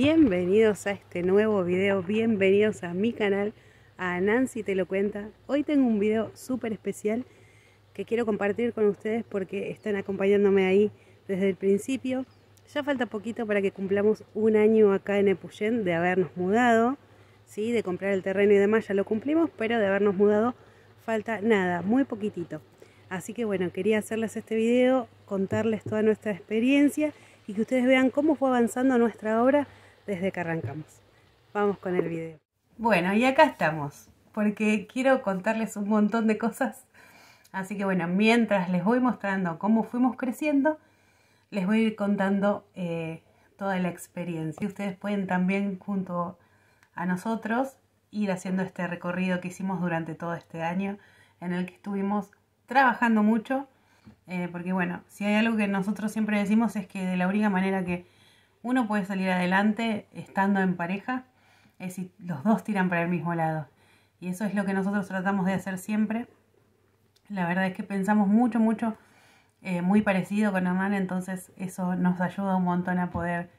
bienvenidos a este nuevo video, bienvenidos a mi canal, a Nancy Te Lo Cuenta. Hoy tengo un video súper especial que quiero compartir con ustedes porque están acompañándome ahí desde el principio. Ya falta poquito para que cumplamos un año acá en Epuyén de habernos mudado, ¿sí? de comprar el terreno y demás, ya lo cumplimos, pero de habernos mudado falta nada, muy poquitito. Así que bueno, quería hacerles este video, contarles toda nuestra experiencia y que ustedes vean cómo fue avanzando nuestra obra desde que arrancamos. Vamos con el video. Bueno, y acá estamos, porque quiero contarles un montón de cosas. Así que bueno, mientras les voy mostrando cómo fuimos creciendo, les voy a ir contando eh, toda la experiencia. Ustedes pueden también junto a nosotros ir haciendo este recorrido que hicimos durante todo este año en el que estuvimos trabajando mucho, eh, porque bueno, si hay algo que nosotros siempre decimos es que de la única manera que uno puede salir adelante estando en pareja, es si los dos tiran para el mismo lado. Y eso es lo que nosotros tratamos de hacer siempre. La verdad es que pensamos mucho, mucho, eh, muy parecido con Hernán, entonces eso nos ayuda un montón a poder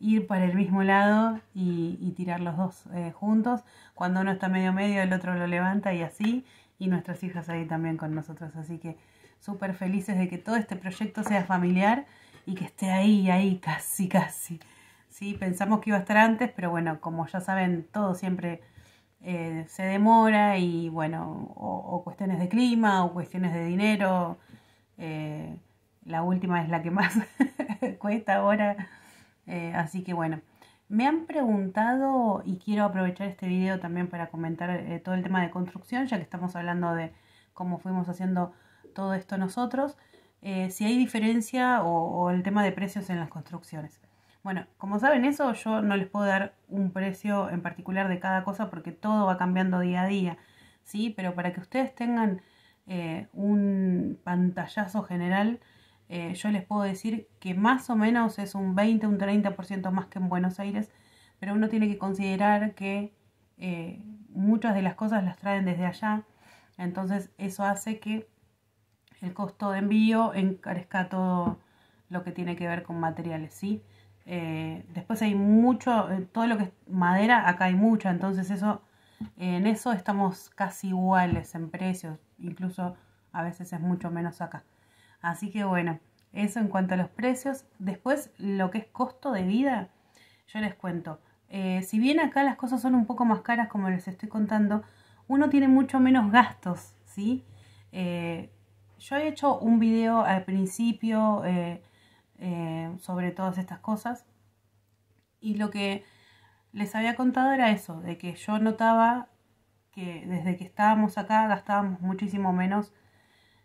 ir para el mismo lado y, tirar los dos eh, juntos. Cuando uno está medio medio, el otro lo levanta y así. Y nuestras hijas ahí también con nosotros. Así que súper felices de que todo este proyecto sea familiar y que esté ahí, ahí, casi, casi. ¿sí? Pensamos que iba a estar antes, pero bueno, como ya saben, todo siempre eh, se demora y bueno, o, cuestiones de clima o cuestiones de dinero. Eh, la última es la que más cuesta ahora. Eh, así que bueno, me han preguntado y quiero aprovechar este video también para comentar todo el tema de construcción, ya que estamos hablando de cómo fuimos haciendo todo esto nosotros. Eh, si hay diferencia o, el tema de precios en las construcciones. Bueno, como saben eso, yo no les puedo dar un precio en particular de cada cosa porque todo va cambiando día a día, ¿sí? Pero para que ustedes tengan eh, un pantallazo general, eh, yo les puedo decir que más o menos es un 20, un 30% más que en Buenos Aires, pero uno tiene que considerar que muchas de las cosas las traen desde allá, entonces eso hace que el costo de envío encarezca todo lo que tiene que ver con materiales, ¿sí? Eh, después hay mucho, eh, todo lo que es madera, acá hay mucha, entonces eso, en eso estamos casi iguales en precios, incluso a veces es mucho menos acá. Así que bueno, eso en cuanto a los precios. Después, lo que es costo de vida, yo les cuento. Eh, si bien acá las cosas son un poco más caras, como les estoy contando, uno tiene mucho menos gastos, ¿sí? yo he hecho un video al principio eh, eh, sobre todas estas cosas y lo que les había contado era eso, de que yo notaba que desde que estábamos acá gastábamos muchísimo menos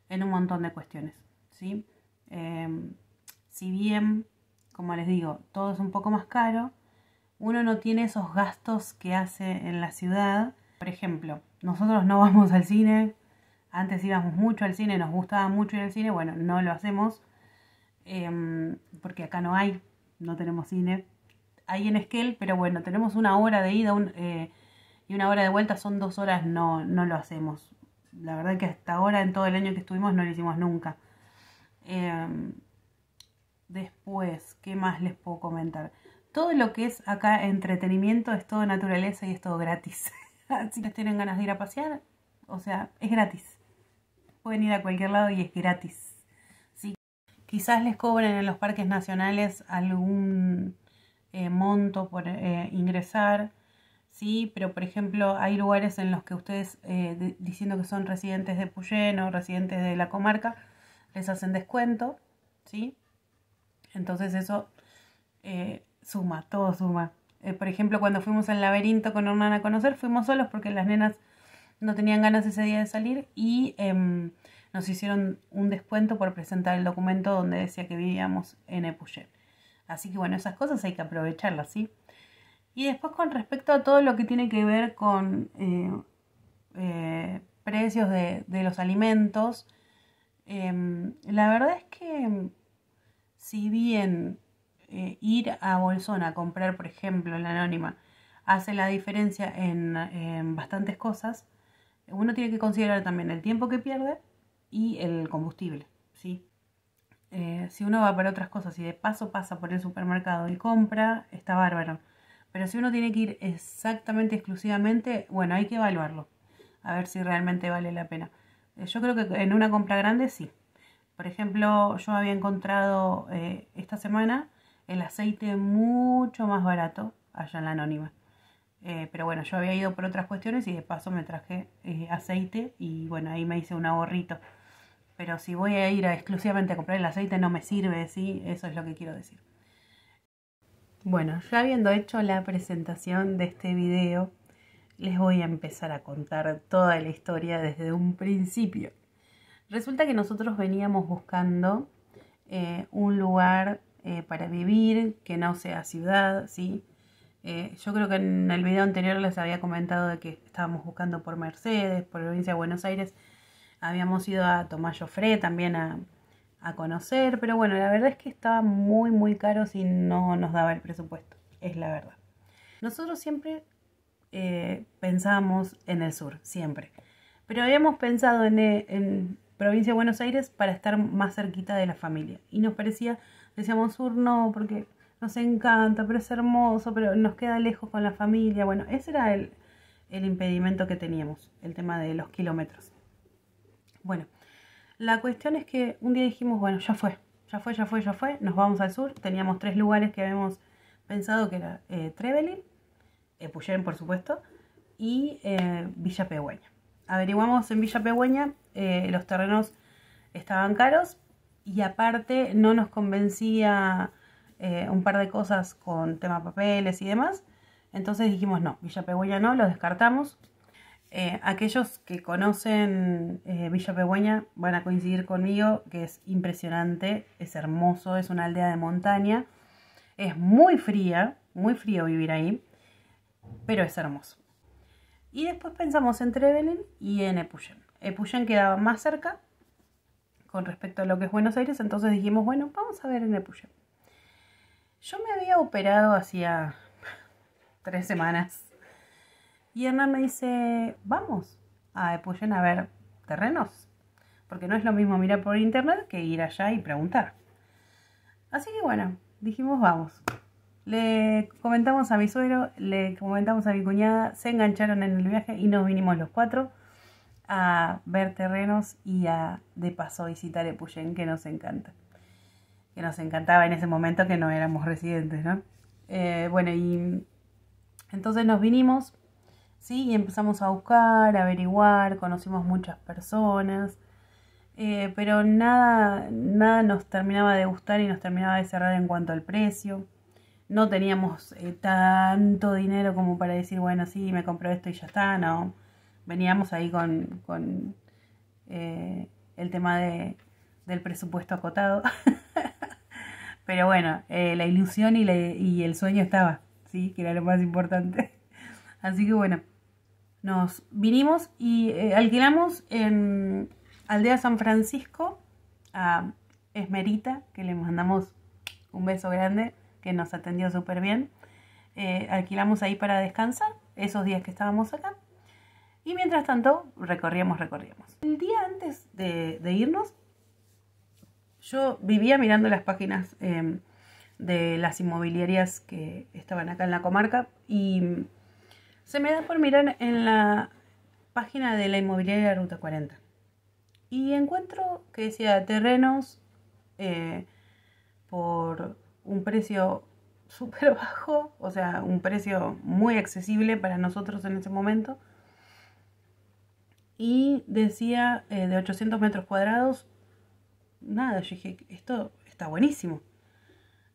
en un montón de cuestiones, em, si bien, como les digo, todo es un poco más caro, uno no tiene esos gastos que hace en la ciudad. Por ejemplo, nosotros no vamos al cine, antes íbamos mucho al cine, nos gustaba mucho ir al cine, bueno, no lo hacemos em, porque acá no hay, no tenemos cine. Hay en Esquel, pero bueno, tenemos una hora de ida eh, y una hora de vuelta, son dos horas, no, no lo hacemos. La verdad que hasta ahora, en todo el año que estuvimos, no lo hicimos nunca. Em, después, ¿qué más les puedo comentar? Todo lo que es acá entretenimiento es todo naturaleza y es todo gratis. si les tienen ganas de ir a pasear, o sea, es gratis pueden ir a cualquier lado y es gratis. ¿sí? Quizás les cobren en los parques nacionales algún eh, monto por eh, ingresar, ¿sí? pero por ejemplo hay lugares en los que ustedes, eh, diciendo que son residentes de Puyen o residentes de la comarca, les hacen descuento, ¿sí? entonces eso suma, todo suma. por ejemplo, cuando fuimos al laberinto con Hernán a conocer, fuimos solos porque las nenas no tenían ganas ese día de salir y em, nos hicieron un descuento por presentar el documento donde decía que vivíamos en Epuyé. Así que bueno, esas cosas hay que aprovecharlas, ¿sí? Y después con respecto a todo lo que tiene que ver con eh, eh, precios de, los alimentos, em, la verdad es que si bien eh, ir a Bolsona a comprar, por ejemplo, la anónima, hace la diferencia en, en, bastantes cosas uno tiene que considerar también el tiempo que pierde y el combustible, eh, si uno va para otras cosas y de paso pasa por el supermercado y compra, está bárbaro. Pero si uno tiene que ir exactamente, exclusivamente, bueno, hay que evaluarlo. A ver si realmente vale la pena. Eh, yo creo que en una compra grande sí. Por ejemplo, yo había encontrado eh, esta semana el aceite mucho más barato allá en la anónima. Eh, pero bueno, yo había ido por otras cuestiones y de paso me traje eh, aceite y bueno, ahí me hice un ahorrito. Pero si voy a ir exclusivamente a comprar el aceite no me sirve, ¿sí? Eso es lo que quiero decir. Bueno, ya habiendo hecho la presentación de este video, les voy a empezar a contar toda la historia desde un principio. Resulta que nosotros veníamos buscando eh, un lugar para vivir que no sea ciudad, ¿sí? Eh, yo creo que en el video anterior les había comentado de que estábamos buscando por Mercedes, por provincia de Buenos Aires. Habíamos ido a Tomás Joffre también a, conocer, pero bueno, la verdad es que estaba muy, muy caro si no nos daba el presupuesto, es la verdad. Nosotros siempre eh, pensábamos en el sur, siempre, pero habíamos pensado en, eh, en, provincia de Buenos Aires para estar más cerquita de la familia y nos parecía, decíamos sur no, porque nos encanta, pero es hermoso, pero nos queda lejos con la familia. Bueno, ese era el, el impedimento que teníamos, el tema de los kilómetros. Bueno, la cuestión es que un día dijimos, bueno, ya fue, ya fue, ya fue, ya fue, nos vamos al sur. Teníamos tres lugares que habíamos pensado que era eh, Trevelin, eh, por supuesto, y eh, Villa Pehueña. Averiguamos en Villa Pehueña, los terrenos estaban caros y aparte no nos convencía eh, un par de cosas con tema papeles y demás. Entonces dijimos no, Villa Pegüeña no, lo descartamos. Eh, aquellos que conocen eh, Villa Pegüeña van a coincidir conmigo que es impresionante, es hermoso, es una aldea de montaña, es muy fría, muy frío vivir ahí, pero es hermoso. Y después pensamos en Trevelin y en Epuyén. Epuyén quedaba más cerca con respecto a lo que es Buenos Aires, entonces dijimos, bueno, vamos a ver en Epuyén. Yo me había operado hacía tres semanas. Y Hernán me dice, vamos a Epuyén a ver terrenos. Porque no es lo mismo mirar por internet que ir allá y preguntar. Así que bueno, dijimos vamos. Le comentamos a mi suegro, le comentamos a mi cuñada, se engancharon en el viaje y nos vinimos los cuatro a ver terrenos y a de paso visitar Epuyén que nos encanta que nos encantaba en ese momento que no éramos residentes, ¿no? Eh, bueno, y entonces nos vinimos, ¿sí? Y empezamos a buscar, a averiguar, conocimos muchas personas, eh, pero nada, nada nos terminaba de gustar y nos terminaba de cerrar en cuanto al precio. No teníamos eh, tanto dinero como para decir, bueno, sí, me compro esto y ya está, no. Veníamos ahí con, con el tema de, del presupuesto acotado. Pero bueno, eh, la ilusión y, el sueño estaba, ¿sí? Que era lo más importante. Así que bueno, nos vinimos y eh, alquilamos en Aldea San Francisco a Esmerita, que le mandamos un beso grande, que nos atendió súper bien. Eh, alquilamos ahí para descansar esos días que estábamos acá. Y mientras tanto, recorríamos, recorríamos. El día antes de irnos, yo vivía mirando las páginas em, de las inmobiliarias que estaban acá en la comarca y se me da por mirar en la página de la inmobiliaria Ruta 40 y encuentro que decía terrenos eh, por un precio súper bajo, o sea, un precio muy accesible para nosotros en ese momento. Y decía eh, de 800 metros cuadrados nada, yo dije, esto está buenísimo.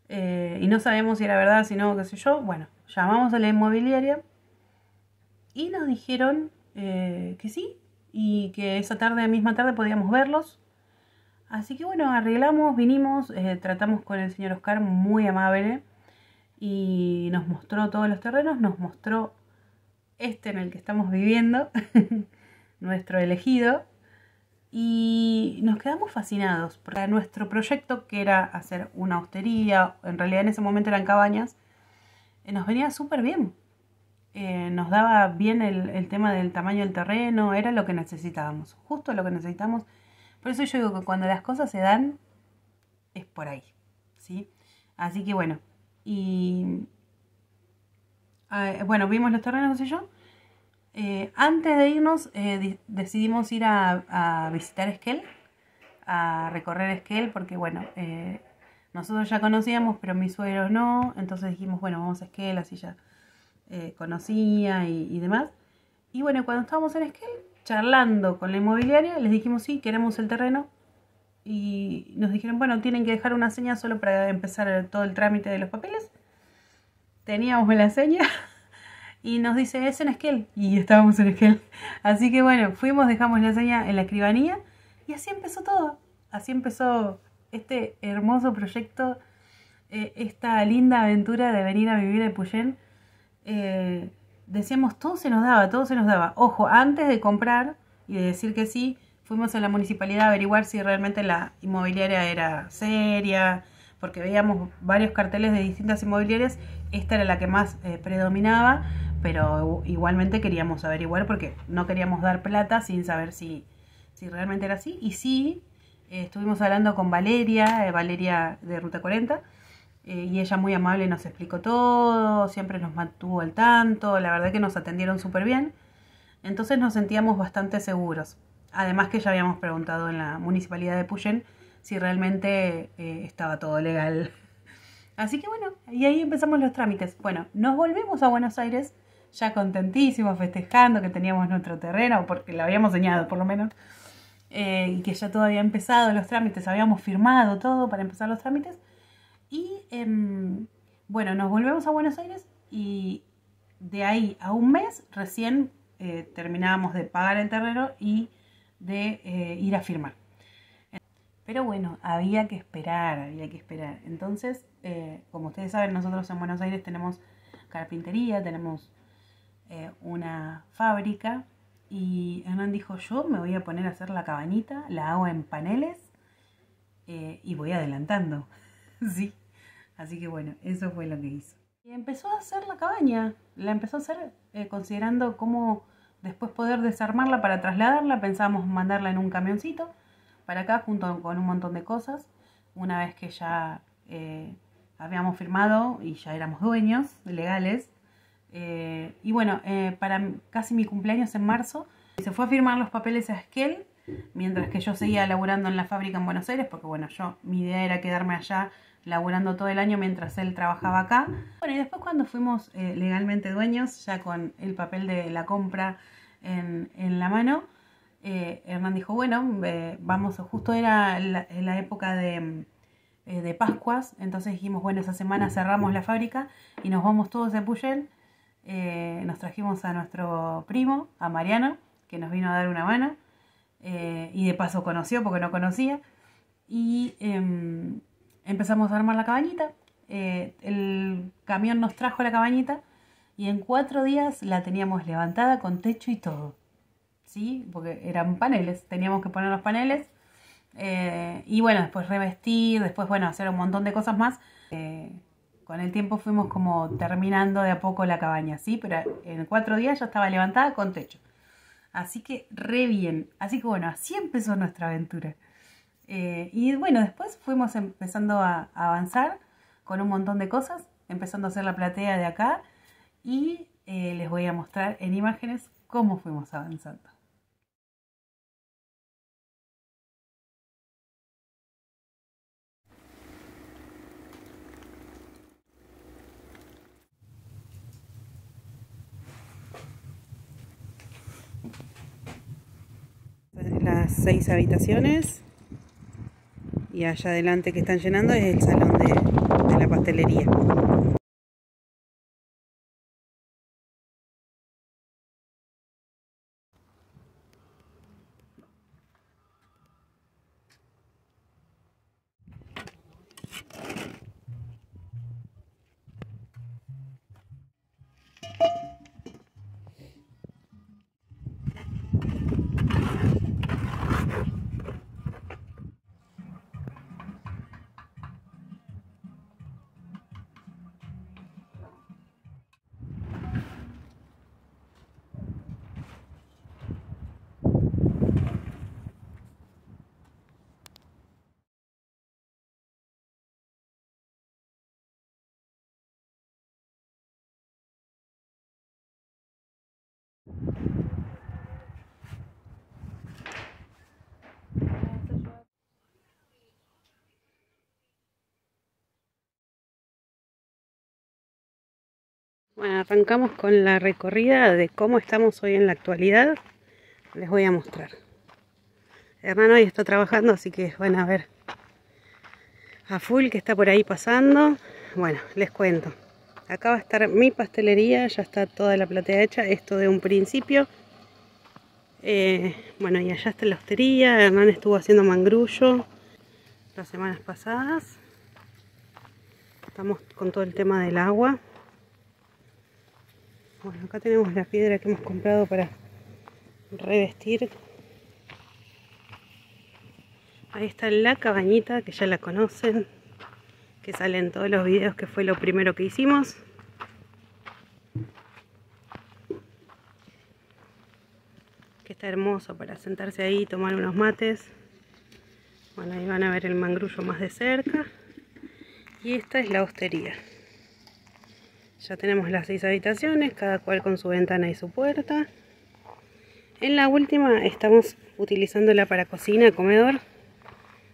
Eh, y no sabemos si era verdad, si no, qué sé yo. Bueno, llamamos a la inmobiliaria y nos dijeron eh, que sí y que esa tarde, misma tarde, podíamos verlos. Así que bueno, arreglamos, vinimos, eh, tratamos con el señor Oscar muy amable y nos mostró todos los terrenos, nos mostró este en el que estamos viviendo, nuestro elegido, y nos quedamos fascinados, porque nuestro proyecto, que era hacer una hostería, en realidad en ese momento eran cabañas, eh, nos venía súper bien. Eh, nos daba bien el, tema del tamaño del terreno, era lo que necesitábamos, justo lo que necesitábamos. Por eso yo digo que cuando las cosas se dan, es por ahí, ¿sí? Así que bueno, y... Eh, bueno, vimos los terrenos, no sé yo, eh, antes de irnos, eh, decidimos ir a, visitar Esquel, a recorrer Esquel, porque bueno, eh, nosotros ya conocíamos, pero mis suegro no, entonces dijimos, bueno, vamos a Esquel, así ya conocía y, y, demás. Y bueno, cuando estábamos en Esquel, charlando con la inmobiliaria, les dijimos, sí, queremos el terreno. Y nos dijeron, bueno, tienen que dejar una seña solo para empezar todo el trámite de los papeles. Teníamos la seña. y nos dice, es en Esquel. Y estábamos en Esquel. Así que bueno, fuimos, dejamos la seña en la escribanía y así empezó todo. Así empezó este hermoso proyecto, eh, esta linda aventura de venir a vivir a Puyén. Eh, decíamos, todo se nos daba, todo se nos daba. Ojo, antes de comprar y de decir que sí, fuimos a la municipalidad a averiguar si realmente la inmobiliaria era seria, porque veíamos varios carteles de distintas inmobiliarias, esta era la que más eh, predominaba, pero igualmente queríamos averiguar porque no queríamos dar plata sin saber si, si realmente era así. Y sí, eh, estuvimos hablando con Valeria, eh, Valeria de Ruta 40, eh, y ella muy amable nos explicó todo, siempre nos mantuvo al tanto, la verdad que nos atendieron súper bien, entonces nos sentíamos bastante seguros. Además que ya habíamos preguntado en la municipalidad de Puyen si realmente estaba todo legal. Así que bueno, y ahí empezamos los trámites. Bueno, nos volvemos a Buenos Aires ya contentísimos, festejando que teníamos nuestro terreno, porque lo habíamos enseñado por lo menos, eh, y que ya todo había empezado los trámites, habíamos firmado todo para empezar los trámites. Y em, bueno, nos volvemos a Buenos Aires y de ahí a un mes recién eh, terminábamos de pagar el terreno y de eh, ir a firmar. Pero bueno, había que esperar, había que esperar. Entonces, como ustedes saben, nosotros en Buenos Aires tenemos carpintería, tenemos eh, una fábrica y Hernán dijo, yo me voy a poner a hacer la cabañita, la hago en paneles eh, y voy adelantando. sí, así que bueno, eso fue lo que hizo. Y empezó a hacer la cabaña, la empezó a hacer eh, considerando cómo después poder desarmarla para trasladarla, pensamos mandarla en un camioncito para acá junto con un montón de cosas. Una vez que ya habíamos firmado y ya éramos dueños legales, eh, y bueno, eh, para casi mi cumpleaños en marzo, se fue a firmar los papeles a Esquel, mientras que yo seguía laburando en la fábrica en Buenos Aires, porque bueno, yo mi idea era quedarme allá laburando todo el año mientras él trabajaba acá. Bueno, y después cuando fuimos eh, legalmente dueños, ya con el papel de la compra en, la mano, Hernán dijo, bueno, vamos, justo era la, la época de Pascuas, entonces dijimos, bueno, esa semana cerramos la fábrica y nos vamos todos de Puyen. Eh, nos trajimos a nuestro primo, a Mariano, que nos vino a dar una mano. Eh, y de paso conoció porque no conocía. Y em, empezamos a armar la cabañita. Eh, el camión nos trajo la cabañita y en cuatro días la teníamos levantada con techo y todo. ¿Sí? Porque eran paneles, teníamos que poner los paneles. y bueno, después revestir, después, bueno, hacer un montón de cosas más con el tiempo fuimos como terminando de a poco la cabaña, ¿sí? Pero en cuatro días ya estaba levantada con techo. Así que re bien. Así que bueno, así empezó nuestra aventura. Eh, y bueno, después fuimos empezando a, avanzar con un montón de cosas, empezando a hacer la platea de acá y eh, les voy a mostrar en imágenes cómo fuimos avanzando. seis habitaciones. Y allá adelante que están llenando es el salón de, de la pastelería. Bueno, arrancamos con la recorrida de cómo estamos hoy en la actualidad. Les voy a mostrar. Hermano hoy está trabajando, así que van a ver a full que está por ahí pasando. Bueno, les cuento. Acá va a estar mi pastelería, ya está toda la platea hecha, esto de un principio. Eh, bueno, y allá está la hostería, Hernán estuvo haciendo mangrullo las semanas pasadas. Estamos con todo el tema del agua. Bueno, acá tenemos la piedra que hemos comprado para revestir. Ahí está la cabañita, que ya la conocen, que sale en todos los videos, que fue lo primero que hicimos. Que está hermoso para sentarse ahí y tomar unos mates. Bueno, ahí van a ver el mangrullo más de cerca. Y esta es la hostería. Ya tenemos las seis habitaciones, cada cual con su ventana y su puerta. En la última estamos utilizándola para cocina, comedor,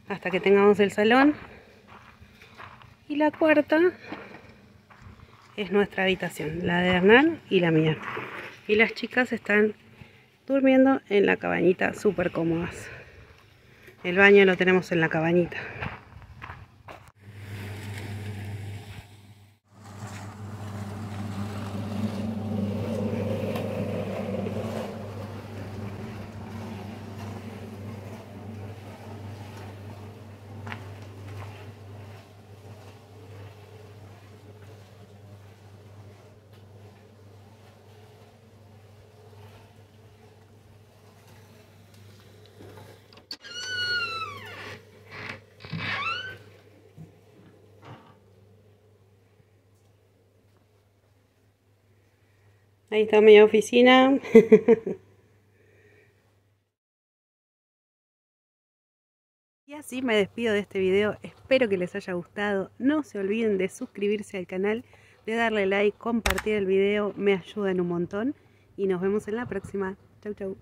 hasta que tengamos el salón. Y la cuarta es nuestra habitación, la de Hernán y la mía. Y las chicas están durmiendo en la cabañita, súper cómodas. El baño lo tenemos en la cabañita. Ahí está mi oficina. y así me despido de este video. Espero que les haya gustado. No se olviden de suscribirse al canal, de darle like, compartir el video. Me ayudan un montón. Y nos vemos en la próxima. Chau, chau.